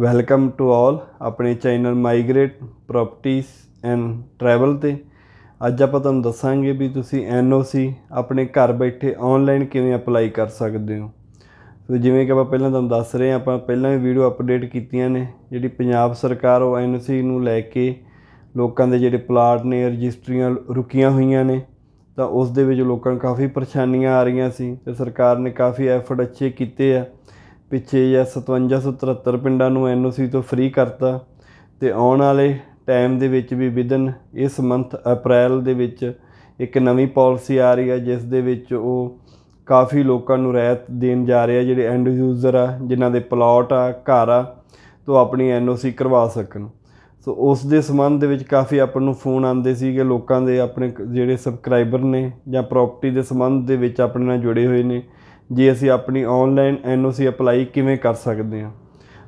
welcome to all ਆਪਣੇ channel migrate properties and travel ਤੇ ਅੱਜ ਆਪਾਂ ਤੁਹਾਨੂੰ ਦੱਸਾਂਗੇ ਵੀ ਤੁਸੀਂ ਐਨਓਸੀ ਆਪਣੇ ਘਰ ਬੈਠੇ ਆਨਲਾਈਨ ਕਿਵੇਂ ਅਪਲਾਈ ਕਰ ਸਕਦੇ ਹੋ ਸੋ ਜਿਵੇਂ ਕਿ ਆਪਾਂ ਪਹਿਲਾਂ ਤੁਹਾਨੂੰ ਦੱਸ ਰਹੇ ਹਾਂ ਆਪਾਂ ਪਹਿਲਾਂ ਵੀ ਵੀਡੀਓ ਅਪਡੇਟ ਕੀਤੀਆਂ ਨੇ ਜਿਹੜੀ ਪੰਜਾਬ ਸਰਕਾਰ ਉਹ ਐਨਓਸੀ ਨੂੰ ਲੈ ਕੇ ਲੋਕਾਂ ਦੇ ਜਿਹੜੇ ਪਲਾਟ ਨੇ ਰਜਿਸਟਰੀਆਂ ਰੁਕੀਆਂ ਹੋਈਆਂ ਨੇ ਤਾਂ ਉਸ ਦੇ ਵਿੱਚ ਲੋਕਾਂ ਨੂੰ ਕਾਫੀ ਪਰੇਸ਼ਾਨੀਆਂ ਆ ਰਹੀਆਂ ਸੀ ਤੇ ਸਰਕਾਰ ਨੇ ਕਾਫੀ ਐਫਰਟ ਅੱਛੇ ਕੀਤੇ ਆ ਪਿੱਛੇ ਜਾਂ 5773 ਪਿੰਡਾਂ ਨੂੰ ਐਨਓਸੀ ਤੋਂ ਫ੍ਰੀ ਕਰਤਾ ਤੇ ਆਉਣ ਵਾਲੇ ਟਾਈਮ ਦੇ ਵਿੱਚ ਵੀ ਵਿਦਨ ਇਸ ਮੰਥ ਅਪ੍ਰੈਲ ਦੇ ਵਿੱਚ ਇੱਕ ਨਵੀਂ ਪਾਲਿਸੀ ਆ ਰਹੀ ਹੈ ਜਿਸ ਦੇ ਵਿੱਚ ਉਹ ਕਾਫੀ ਲੋਕਾਂ ਨੂੰ ਰਹਿਤ ਦੇਣ ਜਾ ਰਿਹਾ ਜਿਹੜੇ ਐਂਡ ਯੂਜ਼ਰ ਆ ਜਿਨ੍ਹਾਂ ਦੇ ਪਲਾਟ ਆ ਘਰ ਆ ਤੋਂ ਆਪਣੀ ਐਨਓਸੀ ਕਰਵਾ ਸਕਣ ਸੋ ਉਸ ਦੇ ਸੰਬੰਧ ਦੇ ਵਿੱਚ ਕਾਫੀ ਆਪਾਂ ਨੂੰ ਫੋਨ ਆਉਂਦੇ ਸੀਗੇ ਲੋਕਾਂ ਦੇ ਆਪਣੇ ਜਿਹੜੇ ਸਬਸਕ੍ਰਾਈਬਰ ਨੇ ਜਾਂ ਪ੍ਰਾਪਰਟੀ ਦੇ ਸੰਬੰਧ ਦੇ ਵਿੱਚ ਆਪਣੇ ਨਾਲ ਜੁੜੇ ਹੋਏ ਨੇ ਜੇ ਅਸੀਂ ਆਪਣੀ ਆਨਲਾਈਨ ਐਨਓਸੀ ਅਪਲਾਈ ਕਿਵੇਂ ਕਰ ਸਕਦੇ ਹਾਂ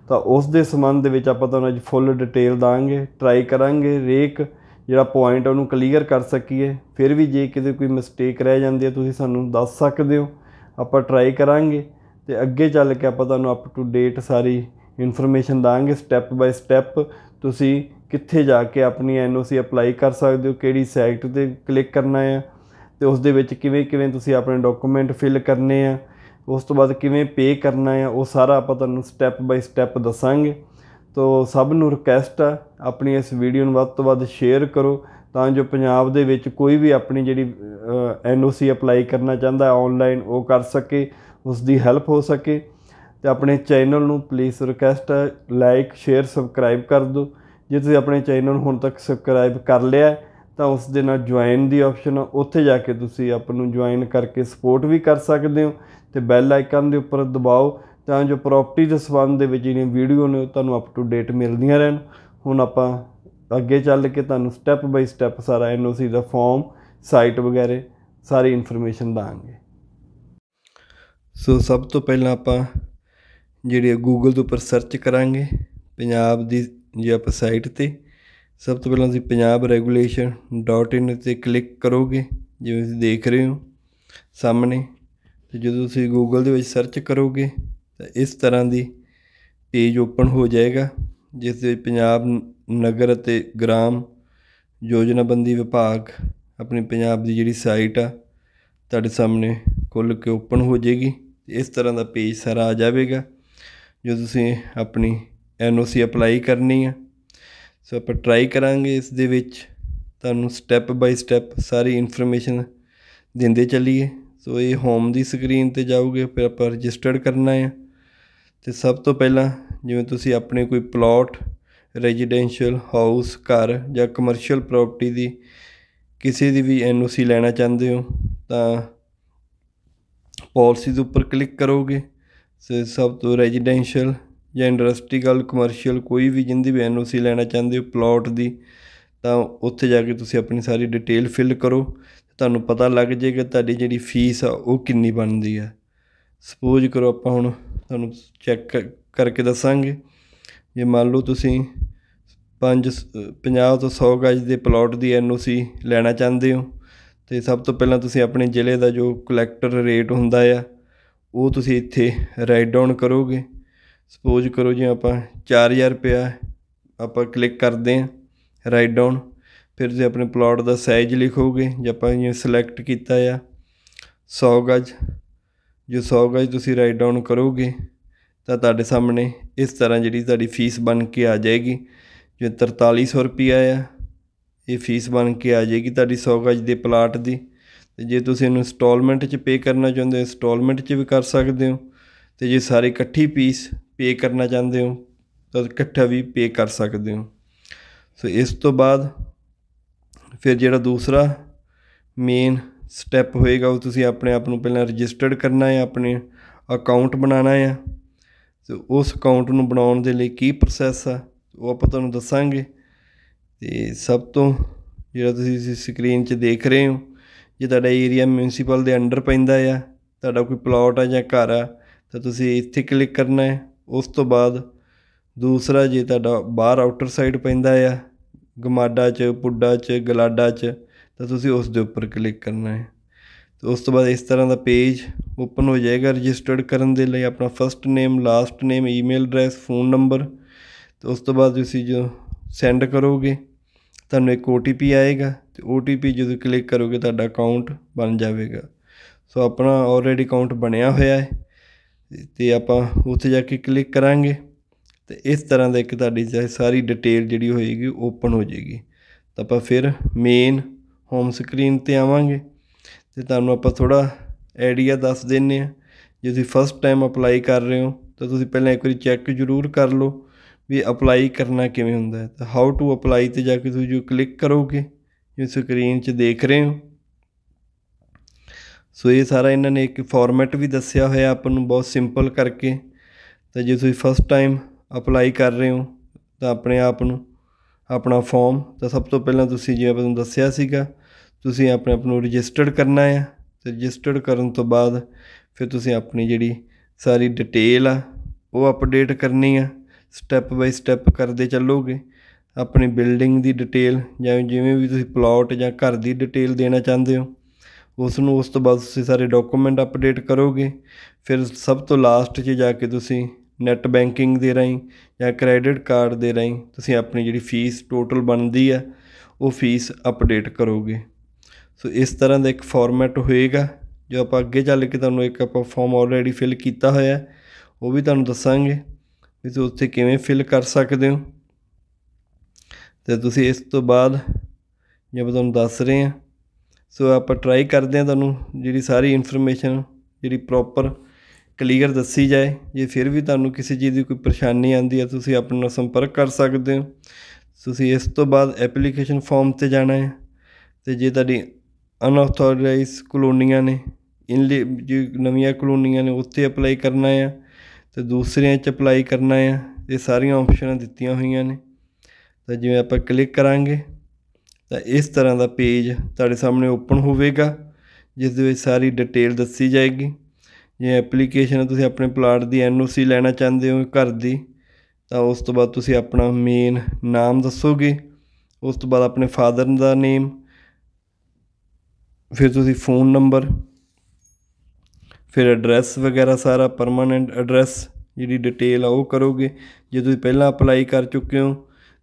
ਤਾਂ ਉਸ ਦੇ ਸੰਬੰਧ ਦੇ ਵਿੱਚ ਆਪਾਂ ਤੁਹਾਨੂੰ ਅੱਜ ਫੁੱਲ ਡਿਟੇਲ ਦਾਂਗੇ ਟਰਾਈ ਕਰਾਂਗੇ ਰੇਕ ਜਿਹੜਾ ਪੁਆਇੰਟ ਉਹਨੂੰ ਕਲੀਅਰ ਕਰ ਸਕੀਏ ਫਿਰ ਵੀ ਜੇ ਕਿਤੇ ਕੋਈ ਮਿਸਟੇਕ ਰਹਿ ਜਾਂਦੀ ਹੈ ਤੁਸੀਂ ਸਾਨੂੰ ਦੱਸ ਸਕਦੇ ਹੋ ਆਪਾਂ ਟਰਾਈ ਕਰਾਂਗੇ ਤੇ ਅੱਗੇ ਚੱਲ ਕੇ ਆਪਾਂ ਤੁਹਾਨੂੰ ਅਪ ਟੂ ਡੇਟ ਸਾਰੀ ਇਨਫੋਰਮੇਸ਼ਨ ਦਾਂਗੇ ਸਟੈਪ ਬਾਈ ਸਟੈਪ ਤੁਸੀਂ ਕਿੱਥੇ ਜਾ ਕੇ ਆਪਣੀ ਐਨਓਸੀ ਅਪਲਾਈ ਕਰ ਸਕਦੇ ਹੋ ਕਿਹੜੀ ਸਾਈਟ ਤੇ ਕਲਿੱਕ ਕਰਨਾ ਹੈ ਤੇ ਉਸ ਦੇ ਵਿੱਚ ਕਿਵੇਂ ਕਿਵੇਂ ਤੁਸੀਂ ਆਪਣੇ ਡਾਕੂਮੈਂਟ ਫਿਲ ਕਰਨੇ ਆ ਉਸ ਤੋਂ ਬਾਅਦ ਕਿਵੇਂ ਪੇ ਕਰਨਾ ਹੈ ਉਹ ਸਾਰਾ ਆਪਾਂ ਤੁਹਾਨੂੰ ਸਟੈਪ ਬਾਈ ਸਟੈਪ ਦੱਸਾਂਗੇ ਤੋ ਸਭ ਨੂੰ ਰਿਕਵੈਸਟ ਆ ਆਪਣੀ ਇਸ ਵੀਡੀਓ ਨੂੰ ਵੱਧ ਤੋਂ ਵੱਧ ਸ਼ੇਅਰ ਕਰੋ ਤਾਂ ਜੋ ਪੰਜਾਬ ਦੇ ਵਿੱਚ ਕੋਈ ਵੀ ਆਪਣੀ ਜਿਹੜੀ ਐਨਓਸੀ ਅਪਲਾਈ ਕਰਨਾ ਚਾਹੁੰਦਾ ਆਨਲਾਈਨ ਉਹ ਕਰ ਸਕੇ ਉਸ ਦੀ ਹੈਲਪ ਹੋ ਸਕੇ ਤੇ ਆਪਣੇ ਚੈਨਲ ਨੂੰ please request like share subscribe ਕਰ ਦਿਓ ਜੇ ਤੁਸੀਂ ਆਪਣੇ ਚੈਨਲ ਨੂੰ ਹੁਣ ਤੱਕ ਸਬਸਕ੍ਰਾਈਬ ਕਰ ਲਿਆ ਤਾਂ ਉਸ ਦੇ ਨਾਲ ਜੁਆਇਨ ਦੀ ਆਪਸ਼ਨ ਆ ਉੱਥੇ ਜਾ ਕੇ ਤੁਸੀਂ ਆਪ ਨੂੰ ਜੁਆਇਨ ਕਰਕੇ ਸਪੋਰਟ ਵੀ ਕਰ ਸਕਦੇ ਹੋ ਤੇ ਬੈਲ ਆਈਕਨ ਦੇ ਉੱਪਰ ਦਬਾਓ ਤਾਂ ਜੋ ਪ੍ਰਾਪਰਟੀ ਦੇ ਸਬੰਧ ਦੇ ਵਿੱਚ ਜਿਹੜੀਆਂ ਵੀਡੀਓ ਨੇ ਉਹ ਤੁਹਾਨੂੰ ਅਪ ਟੂ ਡੇਟ ਮਿਲਦੀਆਂ ਰਹਿਣ ਹੁਣ ਆਪਾਂ ਅੱਗੇ ਚੱਲ ਕੇ ਤੁਹਾਨੂੰ ਸਟੈਪ ਬਾਈ ਸਟੈਪ ਸਾਰਾ ਐਨਓਸੀ ਦਾ ਫਾਰਮ ਸਾਈਟ ਵਗੈਰੇ ਸਾਰੀ ਇਨਫੋਰਮੇਸ਼ਨ ਦਾਂਗੇ ਸੋ ਸਭ ਤੋਂ ਪਹਿਲਾਂ ਆਪਾਂ ਜਿਹੜੀ ਗੂਗਲ ਦੇ ਉੱਪਰ ਸਰਚ ਕਰਾਂਗੇ ਪੰਜਾਬ ਦੀ ਜੇ ਆਪਾਂ ਸਾਈਟ ਤੇ ਸਭ ਤੋਂ ਪਹਿਲਾਂ ਤੁਸੀਂ ਪੰਜਾਬ ਰੈਗੂਲੇਸ਼ਨ ਡਾਟ ਇਨ ਤੇ ਕਲਿੱਕ ਕਰੋਗੇ ਜਿਵੇਂ ਤੁਸੀਂ ਦੇਖ ਰਹੇ ਹੋ ਸਾਹਮਣੇ ਤੇ ਜਦੋਂ ਤੁਸੀਂ ਗੂਗਲ ਦੇ ਵਿੱਚ ਸਰਚ ਕਰੋਗੇ ਤਾਂ ਇਸ ਤਰ੍ਹਾਂ ਦੀ ਪੇਜ ਓਪਨ ਹੋ ਜਾਏਗਾ ਜਿਸ ਦੇ ਪੰਜਾਬ ਨਗਰ ਅਤੇ ਗ੍ਰਾਮ ਯੋਜਨਾਬੰਦੀ ਵਿਭਾਗ ਆਪਣੀ ਪੰਜਾਬ ਦੀ ਜਿਹੜੀ ਸਾਈਟ ਆ ਤੁਹਾਡੇ ਸਾਹਮਣੇ ਖੁੱਲ ਕੇ ਓਪਨ ਹੋ ਜਾਏਗੀ ਇਸ ਤਰ੍ਹਾਂ ਦਾ ਪੇਜ ਸਾਰਾ ਆ ਜਾਵੇਗਾ ਜੋ ਤੁਸੀਂ ਆਪਣੀ ਐਨਓਸੀ ਅਪਲਾਈ ਕਰਨੀ ਆ ਸੋ ਆਪਾਂ ਟਰਾਈ ਕਰਾਂਗੇ ਇਸ ਦੇ ਵਿੱਚ ਤੁਹਾਨੂੰ ਸਟੈਪ ਬਾਈ ਸਟੈਪ ਸਾਰੀ ਇਨਫੋਰਮੇਸ਼ਨ ਦਿੰਦੇ ਚੱਲੀਏ ਸੋ ਇਹ ਹੋਮ ਦੀ ਸਕਰੀਨ ਤੇ ਜਾਓਗੇ ਫਿਰ ਆਪਾਂ ਰਜਿਸਟਰਡ ਕਰਨਾ ਹੈ ਤੇ ਸਭ ਤੋਂ ਪਹਿਲਾਂ ਜਿਵੇਂ ਤੁਸੀਂ ਆਪਣੇ ਕੋਈ ਪਲਾਟ ਰੈਜ਼ੀਡੈਂਸ਼ੀਅਲ ਹਾਊਸ ਘਰ ਜਾਂ ਕਮਰਸ਼ੀਅਲ ਪ੍ਰਾਪਰਟੀ ਦੀ ਕਿਸੇ ਦੀ ਵੀ ਐਨਓਸੀ ਲੈਣਾ ਚਾਹੁੰਦੇ ਹੋ ਤਾਂ ਪਾਲਿਸੀਜ਼ ਉੱਪਰ ਕਲਿੱਕ ਕਰੋਗੇ ਸੋ ਸਭ ਤੋਂ ਰੈਜ਼ੀਡੈਂਸ਼ੀਅਲ ਜਾਂ ਇੰਡਸਟਰੀਕਲ ਕਮਰਸ਼ੀਅਲ ਕੋਈ ਵੀ ਜਿੰਦੀ ਵੀ ਐਨਓਸੀ ਲੈਣਾ ਚਾਹੁੰਦੇ ਹੋ ਪਲਾਟ ਦੀ ਤਾਂ ਉੱਥੇ ਜਾ ਕੇ ਤੁਸੀਂ ਆਪਣੀ ਸਾਰੀ ਡਿਟੇਲ ਫਿਲ ਕਰੋ ਤੁਹਾਨੂੰ ਪਤਾ ਲੱਗ ਕਿ ਤੁਹਾਡੀ ਜਿਹੜੀ ਫੀਸ ਆ ਉਹ ਕਿੰਨੀ ਬਣਦੀ ਆ ਸਪੋਜ਼ ਕਰੋ ਆਪਾਂ ਹੁਣ ਤੁਹਾਨੂੰ ਚੈੱਕ ਕਰਕੇ ਦੱਸਾਂਗੇ ਜੇ ਮੰਨ ਲਓ ਤੁਸੀਂ 5 50 ਤੋਂ 100 ਗਜ ਦੇ ਪਲਾਟ ਦੀ ਐਨਓਸੀ ਲੈਣਾ ਚਾਹੁੰਦੇ ਹੋ ਤੇ ਸਭ ਤੋਂ ਪਹਿਲਾਂ ਤੁਸੀਂ ਆਪਣੇ ਜ਼ਿਲ੍ਹੇ ਦਾ ਜੋ ਕਲੈਕਟਰ ਰੇਟ ਹੁੰਦਾ ਆ ਉਹ ਤੁਸੀਂ ਇੱਥੇ ਰਾਈਟ ਡਾਊਨ ਕਰੋਗੇ ਸਪੋਜ਼ ਕਰੋ ਜੀ ਆਪਾਂ 4000 ਰੁਪਿਆ ਆਪਾਂ ਕਲਿੱਕ ਕਰਦੇ ਆਂ ਰਾਈਟ ਡਾਊਨ ਫਿਰ ਜੇ ਆਪਣੇ ਪਲਾਟ ਦਾ ਸਾਈਜ਼ ਲਿਖੋਗੇ ਜੇ ਆਪਾਂ ਇਹ ਸਿਲੈਕਟ ਕੀਤਾ ਆ 100 ਗਜ ਜੋ 100 ਗਜ ਤੁਸੀਂ ਰਾਈਟ ਡਾਊਨ ਕਰੋਗੇ ਤਾਂ ਤੁਹਾਡੇ ਸਾਹਮਣੇ ਇਸ ਤਰ੍ਹਾਂ ਜਿਹੜੀ ਤੁਹਾਡੀ ਫੀਸ ਬਣ ਕੇ ਆ ਜਾਏਗੀ ਜੋ 4300 ਰੁਪਿਆ ਆ ਇਹ ਫੀਸ ਬਣ ਕੇ ਆ ਜਾਏਗੀ ਤੁਹਾਡੀ 100 ਗਜ ਦੇ ਪਲਾਟ ਦੀ ਤੇ ਜੇ ਤੁਸੀਂ ਇਹਨੂੰ ਇਨਸਟਾਲਮੈਂਟ 'ਚ ਪੇ ਕਰਨਾ ਚਾਹੁੰਦੇ ਹੋ ਇਨਸਟਾਲਮੈਂਟ 'ਚ ਵੀ ਕਰ ਸਕਦੇ ਹੋ ਤੇ ਜੇ ਸਾਰੇ ਇਕੱਠੀ ਪੀਸ ਪੇ ਕਰਨਾ ਚਾਹੁੰਦੇ ਹੋ ਤਾਂ ਇਕੱਠਾ ਵੀ ਪੇ ਕਰ ਸਕਦੇ ਹੋ ਸੋ ਇਸ ਤੋਂ ਬਾਅਦ ਫਿਰ ਜਿਹੜਾ ਦੂਸਰਾ ਮੇਨ ਸਟੈਪ ਹੋਏਗਾ ਉਹ ਤੁਸੀਂ ਆਪਣੇ ਆਪ ਨੂੰ ਪਹਿਲਾਂ ਰਜਿਸਟਰਡ ਕਰਨਾ ਹੈ ਆਪਣੇ ਅਕਾਊਂਟ ਬਣਾਉਣਾ ਹੈ ਸੋ ਉਸ ਅਕਾਊਂਟ ਨੂੰ ਬਣਾਉਣ ਦੇ ਲਈ ਕੀ ਪ੍ਰੋਸੈਸ ਆ ਉਹ ਆਪਾਂ ਤੁਹਾਨੂੰ ਦੱਸਾਂਗੇ ਤੇ ਸਭ ਤੋਂ ਜਿਹੜਾ ਤੁਸੀਂ ਸਕਰੀਨ 'ਚ ਦੇਖ ਰਹੇ ਹੋ ਜੇ ਤੁਹਾਡਾ ਏਰੀਆ ਮਿਊਨਿਸਪਲ ਦੇ ਅੰਡਰ ਪੈਂਦਾ ਆ ਤੁਹਾਡਾ ਕੋਈ ਪਲਾਟ ਆ ਜਾਂ ਘਰ ਆ ਤਾਂ ਤੁਸੀਂ ਇੱਥੇ ਕਲਿੱਕ ਕਰਨਾ ਹੈ ਉਸ ਤੋਂ ਬਾਅਦ ਦੂਸਰਾ ਜੇ ਤੁਹਾਡਾ ਬਾਹਰ ਆਊਟਰ ਸਾਈਡ ਪੈਂਦਾ ਆ ਗਮਾਡਾ 'ਚ ਪੁੱਡਾ 'ਚ ਗਲਾਡਾ 'ਚ ਤਾਂ ਤੁਸੀਂ ਉਸ ਦੇ ਉੱਪਰ ਕਲਿੱਕ ਕਰਨਾ ਹੈ ਤੇ ਉਸ ਤੋਂ ਬਾਅਦ ਇਸ ਤਰ੍ਹਾਂ ਦਾ ਪੇਜ ਓਪਨ ਹੋ ਜਾਏਗਾ ਰਜਿਸਟਰਡ ਕਰਨ ਦੇ ਲਈ ਆਪਣਾ first name last name email address phone number ਤੇ ਉਸ ਤੋਂ ਬਾਅਦ ਤੁਸੀਂ ਜੋ ਸੈਂਡ ਕਰੋਗੇ ਤੁਹਾਨੂੰ ਇੱਕ OTP ਆਏਗਾ ਤੇ OTP ਜਦੋਂ ਕਲਿੱਕ ਕਰੋਗੇ ਤੁਹਾਡਾ ਅਕਾਊਂਟ ਬਣ ਜਾਵੇਗਾ ਸੋ ਆਪਣਾ ਆਲਰੇਡੀ ਅਕਾਊਂਟ ਬਣਿਆ ਹੋਇਆ ਹੈ ਤੇ ਆਪਾਂ ਉੱਥੇ ਜਾ ਕੇ ਕਲਿੱਕ ਕਰਾਂਗੇ ਤੇ ਇਸ ਤਰ੍ਹਾਂ ਦਾ ਇੱਕ ਤੁਹਾਡੀ ਸਾਰੀ ਡਿਟੇਲ ਜਿਹੜੀ ਹੋਏਗੀ ਓਪਨ ਹੋ ਜਾਏਗੀ ਤਾਂ ਆਪਾਂ ਫਿਰ ਮੇਨ ਹੋਮ ਸਕਰੀਨ ਤੇ ਆਵਾਂਗੇ ਤੇ ਤੁਹਾਨੂੰ ਆਪਾਂ ਥੋੜਾ ਆਈਡੀਆ ਦੱਸ ਦਿੰਨੇ ਆ ਜੇ ਤੁਸੀਂ ਫਸਟ ਟਾਈਮ ਅਪਲਾਈ ਕਰ ਰਹੇ ਹੋ ਤਾਂ ਤੁਸੀਂ ਪਹਿਲਾਂ ਇੱਕ ਵਾਰੀ ਚੈੱਕ ਜ਼ਰੂਰ ਕਰ ਲਓ ਵੀ ਅਪਲਾਈ ਕਰਨਾ ਕਿਵੇਂ ਹੁੰਦਾ ਹੈ ਤਾਂ ਹਾਊ ਟੂ ਅਪਲਾਈ ਤੇ ਜਾ ਕੇ ਤੁਸੀਂ ਜੋ ਕਲਿੱਕ ਕਰੋਗੇ ਜੋ ਸਕਰੀਨ 'ਚ ਦੇਖ ਰਹੇ ਹੋ ਸੋ ਇਹ ਸਾਰਾ ਇਹਨਾਂ ਨੇ ਇੱਕ ਫਾਰਮੈਟ ਵੀ ਦੱਸਿਆ ਹੋਇਆ ਆਪਾਂ ਨੂੰ ਬਹੁਤ ਸਿੰਪਲ ਕਰਕੇ ਤਾਂ ਜੇ ਤੁਸੀਂ ਫਸਟ ਟਾਈਮ ਅਪਲਾਈ ਕਰ ਰਹੇ ਹੋ ਤਾਂ ਆਪਣੇ ਆਪ ਨੂੰ ਆਪਣਾ ਫਾਰਮ ਤਾਂ ਸਭ ਤੋਂ ਪਹਿਲਾਂ ਤੁਸੀਂ ਜੇ ਤੁਹਾਨੂੰ ਦੱਸਿਆ ਸੀਗਾ ਤੁਸੀਂ ਆਪਣੇ ਆਪ ਨੂੰ ਰਜਿਸਟਰਡ ਕਰਨਾ ਹੈ ਤੇ ਰਜਿਸਟਰਡ ਕਰਨ ਤੋਂ ਬਾਅਦ ਫਿਰ ਤੁਸੀਂ ਆਪਣੀ ਜਿਹੜੀ ਸਾਰੀ ਡਿਟੇਲ ਆ ਉਹ ਅਪਡੇਟ ਕਰਨੀ ਆ ਸਟੈਪ ਬਾਈ ਸਟੈਪ ਕਰਦੇ ਚੱਲੋਗੇ ਆਪਣੀ ਬਿਲਡਿੰਗ ਦੀ ਡਿਟੇਲ ਜਾਂ ਜਿਵੇਂ ਵੀ ਤੁਸੀਂ ਪਲਾਟ ਜਾਂ ਘਰ ਦੀ ਡਿਟੇਲ ਦੇਣਾ ਚਾਹੁੰਦੇ ਹੋ ਉਸ ਨੂੰ ਉਸ ਤੋਂ ਬਾਅਦ ਤੁਸੀਂ ਸਾਰੇ ਡਾਕੂਮੈਂਟ ਅਪਡੇਟ ਕਰੋਗੇ ਫਿਰ ਸਭ ਤੋਂ ਲਾਸਟ 'ਚ ਜਾ ਕੇ ਤੁਸੀਂ ਨੈਟ ਬੈਂਕਿੰਗ ਦੇ ਰਹੀਂ ਜਾਂ ਕ੍ਰੈਡਿਟ ਕਾਰਡ ਦੇ ਰਹੀਂ ਤੁਸੀਂ ਆਪਣੀ ਜਿਹੜੀ ਫੀਸ ਟੋਟਲ ਬਣਦੀ ਆ ਉਹ ਫੀਸ ਅਪਡੇਟ ਕਰੋਗੇ ਸੋ ਇਸ ਤਰ੍ਹਾਂ ਦਾ ਇੱਕ ਫਾਰਮੈਟ ਹੋਏਗਾ ਜੋ ਆਪਾਂ ਅੱਗੇ ਚੱਲ ਕੇ ਤੁਹਾਨੂੰ ਇੱਕ ਆਪਾਂ ਫਾਰਮ ਆਲਰੇਡੀ ਫਿਲ ਕੀਤਾ ਹੋਇਆ ਉਹ ਵੀ ਤੁਹਾਨੂੰ ਦੱਸਾਂਗੇ ਵੀ ਤੁਸੀਂ ਉੱਥੇ ਕਿਵੇਂ ਫਿਲ ਕਰ ਸਕਦੇ ਹੋ ਤੇ ਤੁਸੀਂ ਇਸ ਤੋਂ ਬਾਅਦ ਜੇ ਮੈਂ ਤੁਹਾਨੂੰ ਦੱਸ ਰਹੇ ਹਾਂ ਸੋ ਆਪਾਂ ਟਰਾਈ ਕਰਦੇ ਆ ਤੁਹਾਨੂੰ ਜਿਹੜੀ ਸਾਰੀ ਇਨਫੋਰਮੇਸ਼ਨ ਜਿਹੜੀ ਪ੍ਰੋਪਰ ਕਲੀਅਰ ਦੱਸੀ ਜਾਏ ਜੇ ਫਿਰ ਵੀ ਤੁਹਾਨੂੰ ਕਿਸੇ ਚੀਜ਼ ਦੀ ਕੋਈ ਪਰੇਸ਼ਾਨੀ ਆਉਂਦੀ ਹੈ ਤੁਸੀਂ ਆਪਣੇ ਨਾਲ ਸੰਪਰਕ ਕਰ ਸਕਦੇ ਹੋ ਤੁਸੀਂ ਇਸ ਤੋਂ ਬਾਅਦ ਐਪਲੀਕੇਸ਼ਨ ਫਾਰਮ ਤੇ ਜਾਣਾ ਹੈ ਤੇ ਜੇ ਤੁਹਾਡੀ ਅਨਆਥੋਰਾਈਜ਼ ਕਲੋਨੀਆਂ ਨੇ ਇਨ ਲਈ ਨਵੀਆਂ ਕਲੋਨੀਆਂ ਨੇ ਉੱਥੇ ਅਪਲਾਈ ਕਰਨਾ ਹੈ ਤੇ ਦੂਸਰਿਆਂ 'ਚ ਅਪਲਾਈ ਕਰਨਾ ਹੈ ਇਹ ਸਾਰੀਆਂ ਆਪਸ਼ਨਾਂ ਦਿੱਤੀਆਂ ਹੋਈਆਂ ਨੇ ਤਾਂ ਜਿਵੇਂ ਆਪਾਂ ਕਲਿੱਕ ਕਰਾਂਗੇ ਤਾਂ ਇਸ ਤਰ੍ਹਾਂ ਦਾ ਪੇਜ ਤੁਹਾਡੇ ਸਾਹਮਣੇ ਓਪਨ ਹੋਵੇਗਾ ਜਿਸ ਦੇ ਵਿੱਚ ਸਾਰੀ ਡਿਟੇਲ ਦੱਸੀ ਜਾਏਗੀ ਜੇ ਐਪਲੀਕੇਸ਼ਨ ਤੁਸੀਂ ਆਪਣੇ ਪਲਾਟ ਦੀ ਐਨਓਸੀ ਲੈਣਾ ਚਾਹੁੰਦੇ ਹੋ ਘਰ ਦੀ ਤਾਂ ਉਸ ਤੋਂ ਬਾਅਦ ਤੁਸੀਂ ਆਪਣਾ ਮੇਨ ਨਾਮ ਦੱਸੋਗੇ ਉਸ ਤੋਂ ਬਾਅਦ ਆਪਣੇ ਫਾਦਰ ਦਾ ਨੇਮ ਫਿਰ ਤੁਸੀਂ ਫੋਨ ਨੰਬਰ ਫਿਰ ਐਡਰੈਸ ਵਗੈਰਾ ਸਾਰਾ ਪਰਮਨੈਂਟ ਐਡਰੈਸ ਜਿਹੜੀ ਡਿਟੇਲ ਆ ਉਹ ਕਰੋਗੇ ਜੇ ਤੁਸੀਂ ਪਹਿਲਾਂ ਅਪਲਾਈ ਕਰ ਚੁੱਕੇ ਹੋ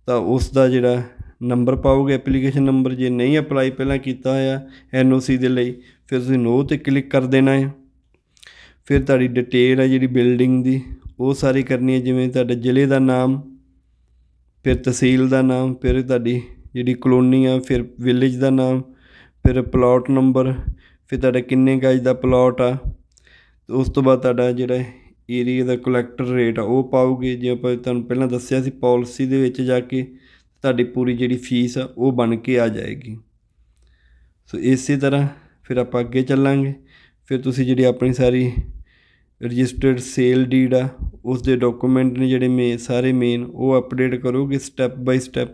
ਤਾਂ ਉਸ ਦਾ ਜਿਹੜਾ ਨੰਬਰ ਪਾਓਗੇ ਐਪਲੀਕੇਸ਼ਨ ਨੰਬਰ ਜੇ ਨਹੀਂ ਅਪਲਾਈ ਪਹਿਲਾਂ ਕੀਤਾ ਹੋਇਆ ਐਨਓਸੀ ਦੇ ਲਈ ਫਿਰ ਤੁਸੀਂ ਨੋ ਤੇ ਕਲਿੱਕ ਕਰ ਦੇਣਾ ਹੈ ਫਿਰ ਤੁਹਾਡੀ ਡਿਟੇਲ ਹੈ ਜਿਹੜੀ ਬਿਲਡਿੰਗ ਦੀ ਉਹ ਸਾਰੀ ਕਰਨੀ ਹੈ ਜਿਵੇਂ ਤੁਹਾਡੇ ਜ਼ਿਲ੍ਹੇ ਦਾ ਨਾਮ ਫਿਰ ਤਹਿਸੀਲ ਦਾ ਨਾਮ ਫਿਰ ਤੁਹਾਡੀ ਜਿਹੜੀ ਕਲੋਨੀ ਆ ਫਿਰ ਵਿਲੇਜ ਦਾ ਨਾਮ ਫਿਰ ਪਲਾਟ ਨੰਬਰ ਫਿਰ ਤੁਹਾਡਾ ਕਿੰਨੇ ਗਜ ਦਾ ਪਲਾਟ ਆ ਉਸ ਤੋਂ ਬਾਅਦ ਤੁਹਾਡਾ ਜਿਹੜਾ ਏਰੀਆ ਦਾ ਕਲੈਕਟਰ ਰੇਟ ਆ ਉਹ ਪਾਓਗੇ ਜੇ ਆਪਾਂ ਤੁਹਾਨੂੰ ਪਹਿਲਾਂ ਦੱਸਿਆ ਸੀ ਪਾਲਿਸੀ ਦੇ ਵਿੱਚ ਜਾ ਕੇ ਤੁਹਾਡੀ ਪੂਰੀ ਜਿਹੜੀ ਫੀਸ ਆ ਉਹ ਬਣ ਕੇ ਆ ਜਾਏਗੀ ਸੋ ਇਸੇ ਤਰ੍ਹਾਂ ਫਿਰ ਆਪਾਂ ਅੱਗੇ ਚੱਲਾਂਗੇ ਫਿਰ ਤੁਸੀਂ ਜਿਹੜੀ ਆਪਣੀ ਸਾਰੀ ਰਜਿਸਟਰਡ ਸੇਲ ਡੀਡ ਆ ਉਸ ਦੇ ਡਾਕੂਮੈਂਟ ਨੇ ਜਿਹੜੇ ਮੇ ਸਾਰੇ ਮੇਨ ਉਹ ਅਪਡੇਟ ਕਰੋਗੇ ਸਟੈਪ ਬਾਈ ਸਟੈਪ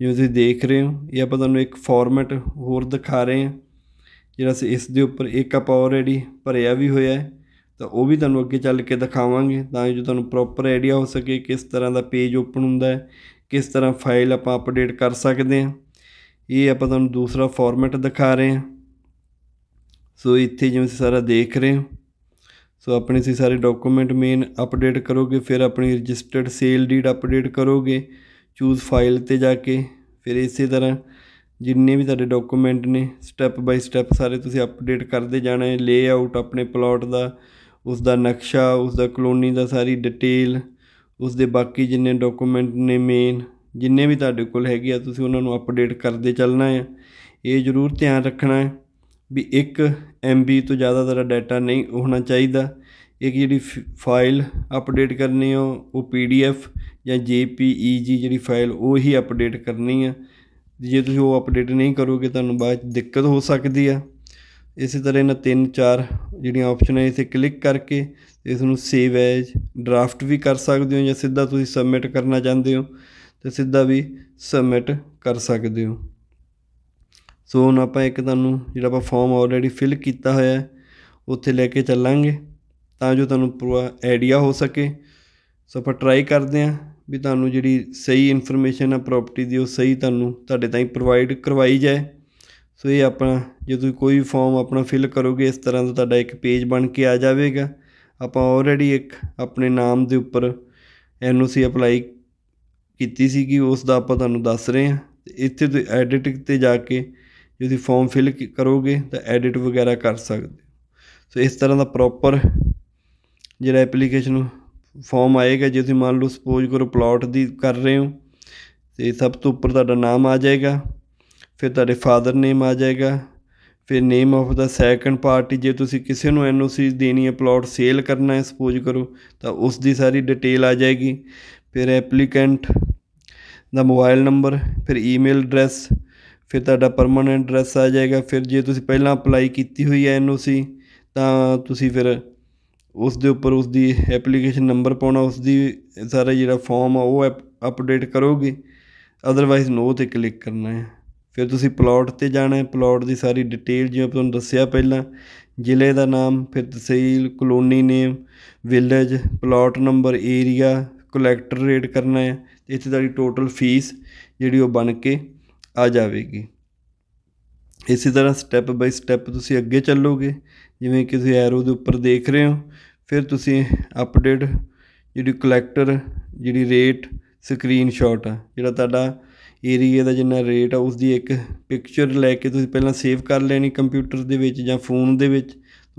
ਜਿਵੇਂ ਤੁਸੀਂ ਦੇਖ ਰਹੇ ਹੋ ਇਹ ਆਪਾਂ ਤੁਹਾਨੂੰ ਇੱਕ ਫਾਰਮੈਟ ਹੋਰ ਦਿਖਾ ਰਹੇ ਹਾਂ ਜਿਹੜਾ ਇਸ ਦੇ ਉੱਪਰ ਇੱਕ ਆਪਾਂ ਆਲਰੇਡੀ ਭਰਿਆ ਵੀ ਹੋਇਆ ਹੈ ਤਾਂ ਉਹ ਵੀ ਤੁਹਾਨੂੰ ਅੱਗੇ ਚੱਲ ਕੇ ਦਿਖਾਵਾਂਗੇ ਤਾਂ ਜੋ ਤੁਹਾਨੂੰ ਪ੍ਰੋਪਰ ਆਈਡੀਆ ਹੋ ਸਕੇ ਕਿਸ ਤਰ੍ਹਾਂ ਦਾ ਪੇਜ ਓਪਨ ਹੁੰਦਾ ਹੈ ਕਿਸ ਤਰ੍ਹਾਂ ਫਾਈਲ ਆਪਾਂ ਅਪਡੇਟ ਕਰ ਸਕਦੇ ਹਾਂ ਇਹ ਆਪਾਂ ਤੁਹਾਨੂੰ ਦੂਸਰਾ ਫਾਰਮੈਟ ਦਿਖਾ ਰਹੇ ਹਾਂ ਸੋ ਇੱਥੇ ਜਿਵੇਂ ਤੁਸੀਂ ਸਾਰਾ ਦੇਖ ਰਹੇ ਹੋ ਸੋ ਆਪਣੇ ਸੀ ਸਾਰੇ ਡਾਕੂਮੈਂਟ ਮੇਨ ਅਪਡੇਟ ਕਰੋਗੇ ਫਿਰ ਆਪਣੀ ਰਜਿਸਟਰਡ ਸੇਲ ਡੀਡ ਅਪਡੇਟ ਕਰੋਗੇ ਚੂਜ਼ ਫਾਈਲ ਤੇ ਜਾ ਕੇ ਫਿਰ ਇਸੇ ਤਰ੍ਹਾਂ ਜਿੰਨੇ ਵੀ ਤੁਹਾਡੇ ਡਾਕੂਮੈਂਟ ਨੇ ਸਟੈਪ ਬਾਈ ਸਟੈਪ ਸਾਰੇ ਤੁਸੀਂ ਅਪਡੇਟ ਕਰਦੇ ਜਾਣਾ ਹੈ ਲੇਆਊਟ ਆਪਣੇ ਪਲਾਟ ਦਾ ਉਸ ਦਾ ਨਕਸ਼ਾ ਉਸ ਦਾ ਕਲੋਨੀ ਦਾ ਸਾਰੀ ਡਿਟੇਲ ਉਸ ਦੇ ਬਾਕੀ ਜਿੰਨੇ ਡਾਕੂਮੈਂਟ ਨੇ ਮੇਨ ਜਿੰਨੇ ਵੀ ਤੁਹਾਡੇ ਕੋਲ ਹੈਗੇ ਆ ਤੁਸੀਂ ਉਹਨਾਂ ਨੂੰ ਅਪਡੇਟ ਕਰਦੇ ਚੱਲਣਾ ਹੈ ਇਹ ਜ਼ਰੂਰ ਧਿਆਨ ਰੱਖਣਾ ਹੈ ਵੀ 1 MB ਤੋਂ ਜ਼ਿਆਦਾ ਦਾ ਡਾਟਾ ਨਹੀਂ ਹੋਣਾ ਚਾਹੀਦਾ ਇੱਕ ਜਿਹੜੀ ਫਾਈਲ ਅਪਡੇਟ ਕਰਨੀ ਹੋ ਉਹ PDF ਜਾਂ JPEG ਜਿਹੜੀ ਫਾਈਲ ਉਹ ਹੀ ਅਪਡੇਟ ਕਰਨੀ ਆ ਜੇ ਤੁਸੀਂ ਉਹ ਅਪਡੇਟ ਨਹੀਂ ਕਰੋਗੇ ਤੁਹਾਨੂੰ ਬਾਅਦ ਵਿੱਚ ਦਿੱਕਤ ਹੋ ਸਕਦੀ ਆ ਇਸੇ ਤਰ੍ਹਾਂ ਇਹਨਾਂ ਤਿੰਨ ਚਾਰ ਜਿਹੜੀਆਂ ਆਪਸ਼ਨ ਹੈ ਇਸੇ ਕਲਿੱਕ ਕਰਕੇ ਇਸ ਨੂੰ ਸੇਵ ਐਜ ਡਰਾਫਟ ਵੀ ਕਰ ਸਕਦੇ ਹੋ ਜਾਂ ਸਿੱਧਾ ਤੁਸੀਂ ਸਬਮਿਟ ਕਰਨਾ ਚਾਹੁੰਦੇ ਹੋ ਤੇ ਸਿੱਧਾ ਵੀ ਸਬਮਿਟ ਕਰ ਸਕਦੇ ਹੋ ਸੋ ਹੁਣ ਆਪਾਂ ਇੱਕ ਤੁਹਾਨੂੰ ਜਿਹੜਾ ਆਪਾਂ ਫਾਰਮ ਆਲਰੇਡੀ ਫਿਲ ਕੀਤਾ ਹੋਇਆ ਹੈ ਉੱਥੇ ਲੈ ਕੇ ਚੱਲਾਂਗੇ ਤਾਂ ਜੋ ਤੁਹਾਨੂੰ ਪੂਰਾ ਆਈਡੀਆ ਹੋ ਸਕੇ ਸੋ ਆਪਾਂ ਟਰਾਈ ਕਰਦੇ ਹਾਂ ਵੀ ਤੁਹਾਨੂੰ ਜਿਹੜੀ ਸਹੀ ਇਨਫੋਰਮੇਸ਼ਨ ਆ ਪ੍ਰਾਪਰਟੀ ਦੀ ਉਹ ਸਹੀ ਤੁਹਾਨੂੰ ਤੁਹਾਡੇ ਤਾਈਂ ਪ੍ਰੋਵਾਈਡ ਕਰਵਾਈ ਜਾਏ ਸੋ ਇਹ ਆਪਣਾ ਜਦੋਂ ਕੋਈ ਵੀ ਫਾਰਮ ਆਪਣਾ ਫਿਲ ਕਰੋਗੇ ਇਸ ਤਰ੍ਹਾਂ ਦਾ ਤੁਹਾਡਾ ਇੱਕ ਪੇਜ ਬਣ ਕੇ ਆ ਜਾਵੇਗਾ ਆਪਾਂ ਆਲਰੇਡੀ ਇੱਕ ਆਪਣੇ ਨਾਮ ਦੇ ਉੱਪਰ ਐਨਓਸੀ ਅਪਲਾਈ ਕੀਤੀ ਸੀਗੀ ਉਸ ਦਾ ਆਪਾਂ ਤੁਹਾਨੂੰ ਦੱਸ ਰਹੇ ਹਾਂ ਇੱਥੇ ਤੁਸੀਂ ਐਡਿਟ ਤੇ ਜਾ ਕੇ ਜੇ ਤੁਸੀਂ ਫਾਰਮ ਫਿਲ ਕਰੋਗੇ ਤਾਂ ਐਡਿਟ ਵਗੈਰਾ ਕਰ ਸਕਦੇ ਸੋ ਇਸ ਤਰ੍ਹਾਂ ਦਾ ਪ੍ਰੋਪਰ ਜਿਹੜਾ ਐਪਲੀਕੇਸ਼ਨ ਫਾਰਮ ਆਏਗਾ ਜੇ ਤੁਸੀਂ ਮੰਨ ਲਓ ਸਪੋਜ਼ ਕਰੋ ਪਲਾਟ ਦੀ ਕਰ ਰਹੇ ਹੋ ਤੇ ਸਭ ਤੋਂ ਉੱਪਰ ਤੁਹਾਡਾ ਨਾਮ ਆ ਜਾਏਗਾ ਫਿਰ ਤੁਹਾਡੇ ਫਾਦਰ ਨੇਮ ਆ ਜਾਏਗਾ ਫਿਰ ਨੇਮ ਆਫ ਦਾ ਸੈਕੰਡ ਪਾਰਟੀ ਜੇ ਤੁਸੀਂ ਕਿਸੇ ਨੂੰ ਐਨਓਸੀ ਦੇਣੀ ਹੈ ਪਲਾਟ ਸੇਲ ਕਰਨਾ ਹੈ ਸਪੋਜ਼ ਕਰੋ ਤਾਂ ਉਸ ਦੀ ਸਾਰੀ ਡਿਟੇਲ ਆ ਜਾਏਗੀ ਫਿਰ ਐਪਲੀਕੈਂਟ ਦਾ ਮੋਬਾਈਲ ਨੰਬਰ ਫਿਰ ਈਮੇਲ ਐਡਰੈਸ ਫਿਰ ਤੁਹਾਡਾ ਪਰਮਨੈਂਟ ਐਡਰੈਸ ਆ ਜਾਏਗਾ ਫਿਰ ਜੇ ਤੁਸੀਂ ਪਹਿਲਾਂ ਅਪਲਾਈ ਕੀਤੀ ਹੋਈ ਹੈ ਐਨਓਸੀ ਤਾਂ ਤੁਸੀਂ ਫਿਰ ਉਸ ਦੇ ਉੱਪਰ ਉਸ ਦੀ ਐਪਲੀਕੇਸ਼ਨ ਨੰਬਰ ਪਾਉਣਾ ਉਸ ਦੀ ਸਾਰਾ ਜਿਹੜਾ ਫਾਰਮ ਆ ਉਹ ਅਪਡੇਟ ਕਰੋਗੇ ਅਦਰਵਾਈਜ਼ ਨੋ ਤੇ ਕਲਿੱਕ ਕਰਨਾ ਹੈ ਫਿਰ ਤੁਸੀਂ ਪਲਾਟ ਤੇ ਜਾਣਾ ਹੈ ਪਲਾਟ ਦੀ ਸਾਰੀ ਡਿਟੇਲ ਜਿਵੇਂ ਤੁਹਾਨੂੰ ਦੱਸਿਆ ਪਹਿਲਾਂ ਜ਼ਿਲ੍ਹੇ ਦਾ ਨਾਮ ਫਿਰ tehsil colony name village plot number area collector rate ਕਰਨਾ ਹੈ ਤੇ ਇੱਥੇ ਤੁਹਾਡੀ ਟੋਟਲ ਫੀਸ ਜਿਹੜੀ ਉਹ ਬਣ ਕੇ ਆ ਜਾਵੇਗੀ ਇਸੇ ਤਰ੍ਹਾਂ ਸਟੈਪ ਬਾਈ ਸਟੈਪ ਤੁਸੀਂ ਅੱਗੇ ਚੱਲੋਗੇ ਜਿਵੇਂ ਕਿ ਤੁਸੀਂ ਐਰੋ ਦੇ ਉੱਪਰ ਦੇਖ ਰਹੇ ਹੋ ਫਿਰ ਤੁਸੀਂ ਅਪਡੇਟ ਜਿਹੜੀ ਕਲੈਕਟਰ ਜਿਹੜੀ ਰੇਟ ਸਕਰੀਨਸ਼ਾਟ ਆ ਜਿਹੜਾ ਤੁਹਾਡਾ ਏਰੀਆ ਦਾ ਜਿੰਨਾ ਰੇਟ ਆ ਉਸ ਦੀ ਇੱਕ ਪਿਕਚਰ ਲੈ ਕੇ ਤੁਸੀਂ ਪਹਿਲਾਂ ਸੇਵ ਕਰ ਲੈਣੀ ਕੰਪਿਊਟਰ ਦੇ ਵਿੱਚ ਜਾਂ ਫੋਨ ਦੇ ਵਿੱਚ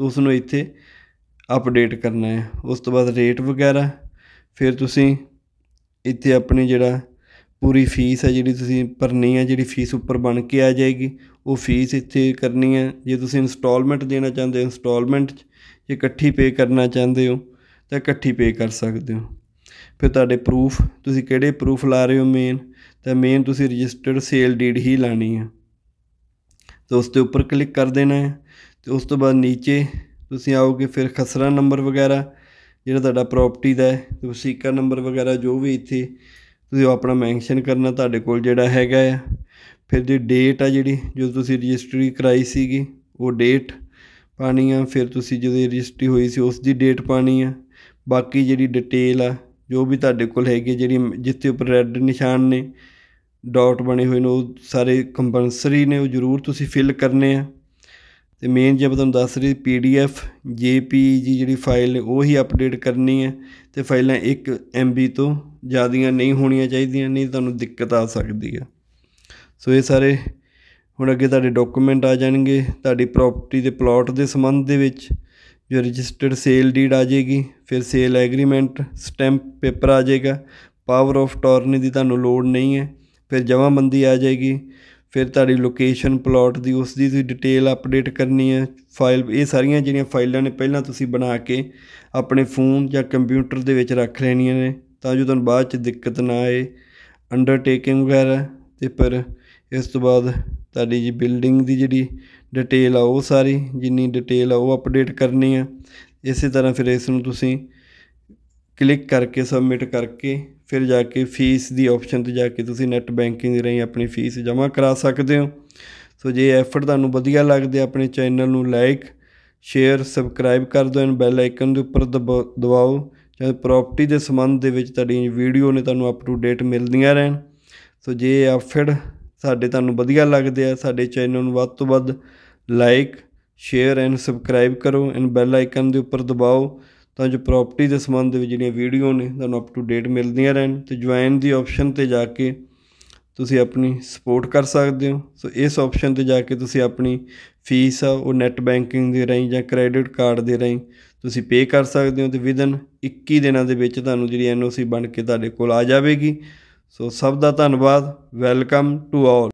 ਉਸ ਨੂੰ ਇੱਥੇ ਅਪਡੇਟ ਕਰਨਾ ਹੈ ਉਸ ਤੋਂ ਬਾਅਦ ਰੇਟ ਵਗੈਰਾ ਫਿਰ ਤੁਸੀਂ ਇੱਥੇ ਆਪਣੀ ਜਿਹੜਾ ਪੂਰੀ ਫੀਸ ਹੈ ਜਿਹੜੀ ਤੁਸੀਂ ਭਰਨੀ ਹੈ ਜਿਹੜੀ ਫੀਸ ਉੱਪਰ ਬਣ ਕੇ ਆ ਜਾਏਗੀ ਉਹ ਫੀਸ ਇੱਥੇ ਕਰਨੀ ਹੈ ਜੇ ਤੁਸੀਂ ਇਨਸਟਾਲਮੈਂਟ ਦੇਣਾ ਚਾਹੁੰਦੇ ਹੋ ਇਨਸਟਾਲਮੈਂਟ ਜੇ ਇਕੱਠੀ ਪੇ ਕਰਨਾ ਚਾਹੁੰਦੇ ਹੋ ਤਾਂ ਇਕੱਠੀ ਪੇ ਕਰ ਸਕਦੇ ਹੋ ਫਿਰ ਤੁਹਾਡੇ ਪ੍ਰੂਫ ਤੁਸੀਂ ਕਿਹੜੇ ਪ੍ਰੂਫ ਲਾ ਰਹੇ ਹੋ ਮੇਨ ਤਾਂ ਮੇਨ ਤੁਸੀਂ ਰਜਿਸਟਰਡ ਸੇਲ ਡੀਡ ਹੀ ਲਾਣੀ ਹੈ ਤੇ ਉਸ ਤੇ ਉੱਪਰ ਕਲਿੱਕ ਕਰ ਦੇਣਾ ਹੈ ਤੇ ਉਸ ਤੋਂ ਬਾਅਦ ਨੀਚੇ ਤੁਸੀਂ ਆਓਗੇ ਫਿਰ ਖਸਰਾ ਨੰਬਰ ਵਗੈਰਾ ਜਿਹੜਾ ਤੁਹਾਡਾ ਪ੍ਰਾਪਰਟੀ ਦਾ ਹੈ ਵਸੀਕਾ ਨੰਬਰ ਵਗੈਰਾ ਜੋ ਵੀ ਇੱਥੇ ਤੁਸੀਂ ਆਪਣਾ ਮੈਂਸ਼ਨ ਕਰਨਾ ਤੁਹਾਡੇ ਕੋਲ ਜਿਹੜਾ ਹੈਗਾ ਆ ਫਿਰ ਦੀ ਡੇਟ ਆ ਜਿਹੜੀ ਜਦੋਂ ਤੁਸੀਂ ਰਜਿਸਟਰੀ ਕਰਾਈ ਸੀਗੀ ਉਹ ਡੇਟ ਪਾਣੀ ਆ ਫਿਰ ਤੁਸੀਂ ਜਦੋਂ ਰਜਿਸਟਰੀ ਹੋਈ ਸੀ ਉਸ ਦੀ ਡੇਟ ਪਾਣੀ ਆ ਬਾਕੀ ਜਿਹੜੀ ਡਿਟੇਲ ਆ ਜੋ ਵੀ ਤੁਹਾਡੇ ਕੋਲ ਹੈਗੀ ਜਿਹੜੀ ਜਿੱਥੇ ਉੱਪਰ ਰੈੱਡ ਨਿਸ਼ਾਨ ਨੇ ਡਾਟ ਬਣੇ ਹੋਏ ਨੇ ਉਹ ਸਾਰੇ ਕੰਪਲਸਰੀ ਨੇ ਉਹ ਜ਼ਰੂਰ ਤੁਸੀਂ ਫਿਲ ਕਰਨੇ ਆ ਤੇ ਮੇਨ ਜੇ ਮੈਂ ਤੁਹਾਨੂੰ ਦੱਸ ਰਹੀ ਪੀਡੀਐਫ ਜੇਪੀਜੀ ਜਿਹੜੀ ਫਾਈਲ ਨੇ ਉਹ ਹੀ ਅਪਡੇਟ ਕਰਨੀ ਹੈ ਤੇ ਫਾਈਲਾਂ 1 ਐਮਬੀ ਤੋਂ ਜ਼ਿਆਦੀਆਂ ਨਹੀਂ ਹੋਣੀਆਂ ਚਾਹੀਦੀਆਂ ਨਹੀਂ ਤੁਹਾਨੂੰ ਦਿੱਕਤ ਆ ਸਕਦੀ ਹੈ ਸੋ ਇਹ ਸਾਰੇ ਹੁਣ ਅੱਗੇ ਤੁਹਾਡੇ ਡਾਕੂਮੈਂਟ ਆ ਜਾਣਗੇ ਤੁਹਾਡੀ ਪ੍ਰਾਪਰਟੀ ਦੇ ਪਲਾਟ ਦੇ ਸੰਬੰਧ ਦੇ ਵਿੱਚ ਜੋ ਰਜਿਸਟਰਡ ਸੇਲ ਡੀਡ ਆ ਜਾਏਗੀ ਫਿਰ ਸੇਲ ਐਗਰੀਮੈਂਟ ਸਟੈਂਪ ਪੇਪਰ ਆ ਜਾਏਗਾ ਪਾਵਰ ਆਫ ਟਰਨੀ ਦੀ ਤੁਹਾਨੂੰ ਲੋੜ ਨਹੀਂ ਹੈ ਫਿਰ ਮੰਦੀ ਆ ਜਾਏਗੀ ਫਿਰ ਤੁਹਾਡੀ ਲੋਕੇਸ਼ਨ ਪਲਾਟ ਦੀ ਉਸ ਦੀ ਤੁਸੀਂ ਡਿਟੇਲ ਅਪਡੇਟ ਕਰਨੀ ਹੈ ਫਾਈਲ ਇਹ ਸਾਰੀਆਂ ਜਿਹੜੀਆਂ ਫਾਈਲਾਂ ਨੇ ਪਹਿਲਾਂ ਤੁਸੀਂ ਬਣਾ ਕੇ ਆਪਣੇ ਫੋਨ ਜਾਂ ਕੰਪਿਊਟਰ ਦੇ ਵਿੱਚ ਰੱਖ ਲੈਣੀਆਂ ਨੇ ਤਾਂ ਜੋ ਤੁਹਾਨੂੰ ਬਾਅਦ 'ਚ ਦਿੱਕਤ ਨਾ ਆਏ ਅੰਡਰਟੇਕਿੰਗ ਵਗੈਰਾ ਤੇ ਪਰ ਇਸ ਤੋਂ ਬਾਅਦ ਤੁਹਾਡੀ ਜੀ ਬਿਲਡਿੰਗ ਦੀ ਜਿਹੜੀ ਡਿਟੇਲ ਆ ਉਹ ਸਾਰੀ ਜਿੰਨੀ ਡਿਟੇਲ ਆ ਉਹ ਅਪਡੇਟ ਕਰਨੀ ਆ ਇਸੇ ਤਰ੍ਹਾਂ ਫਿਰ ਇਸ ਨੂੰ ਤੁਸੀਂ ਕਲਿੱਕ ਕਰਕੇ ਸਬਮਿਟ ਕਰਕੇ ਫਿਰ ਜਾ ਕੇ ਫੀਸ ਦੀ ਆਪਸ਼ਨ ਤੇ ਜਾ ਕੇ ਤੁਸੀਂ ਨੈਟ ਬੈਂਕਿੰਗ ਦੇ ਰਾਹੀਂ ਆਪਣੀ ਫੀਸ ਜਮ੍ਹਾਂ ਕਰਾ ਸਕਦੇ ਹੋ ਸੋ ਜੇ ਐਫਰਟ ਤੁਹਾਨੂੰ ਵਧੀਆ ਲੱਗਦੇ ਆਪਣੇ ਚੈਨਲ ਨੂੰ ਲਾਈਕ ਸ਼ੇਅਰ ਸਬਸਕ੍ਰਾਈਬ ਕਰ ਦਿਓ ਐਂਡ ਬੈਲ ਆਈਕਨ ਦੇ ਉੱਪਰ ਦਬਾਓ ਜਦ ਪ੍ਰਾਪਰਟੀ ਦੇ ਸੰਬੰਧ ਦੇ ਵਿੱਚ ਤੁਹਾਡੀ ਵੀਡੀਓ ਨੇ ਤੁਹਾਨੂੰ ਅਪ ਟੂ ਡੇਟ ਮਿਲਦੀਆਂ ਰਹਿਣ ਸੋ ਜੇ ਐਫਰਟ ਸਾਡੇ ਤੁਹਾਨੂੰ ਵਧੀਆ ਲੱਗਦੇ ਆ ਸਾਡੇ ਚੈਨਲ ਨੂੰ ਵੱਧ ਤੋਂ ਵੱਧ ਲਾਈਕ ਸ਼ੇਅਰ ਐਂਡ ਸਬਸਕ੍ਰਾਈਬ ਕਰੋ ਐਂਡ ਬੈਲ ਆਈਕਨ ਦੇ ਉੱਪਰ ਦਬਾਓ ਤਾਂ ਜੋ ਪ੍ਰਾਪਰਟੀ ਦੇ ਸੰਬੰਧ ਵਿੱਚ ਜਿਹੜੀਆਂ ਵੀਡੀਓ ਨੇ ਤੁਹਾਨੂੰ ਅਪ ਟੂ ਡੇਟ ਮਿਲਦੀਆਂ ਰਹਿਣ ਤੇ ਜੁਆਇਨ ਦੀ ਆਪਸ਼ਨ ਤੇ ਜਾ ਕੇ ਤੁਸੀਂ ਆਪਣੀ ਸਪੋਰਟ ਕਰ ਸਕਦੇ ਹੋ ਸੋ ਇਸ ਆਪਸ਼ਨ ਤੇ ਜਾ ਕੇ ਤੁਸੀਂ ਆਪਣੀ ਫੀਸ ਆ ਉਹ ਨੈਟ ਬੈਂਕਿੰਗ ਦੇ ਰਹੀ ਜਾਂ ਕ੍ਰੈਡਿਟ ਕਾਰਡ ਦੇ ਰਹੀ ਤੁਸੀਂ ਪੇ ਕਰ ਸਕਦੇ ਹੋ ਤੇ ਵਿਦਨ 21 ਦਿਨਾਂ ਦੇ ਵਿੱਚ ਤੁਹਾਨੂੰ ਜਿਹੜੀ ਐਨਓਸੀ ਬਣ ਕੇ ਤੁਹਾਡੇ ਕੋਲ ਆ ਜਾਵੇਗੀ ਸੋ ਸਭ ਦਾ ਧੰਨਵਾਦ ਵੈਲਕਮ ਟੂ ਆਲ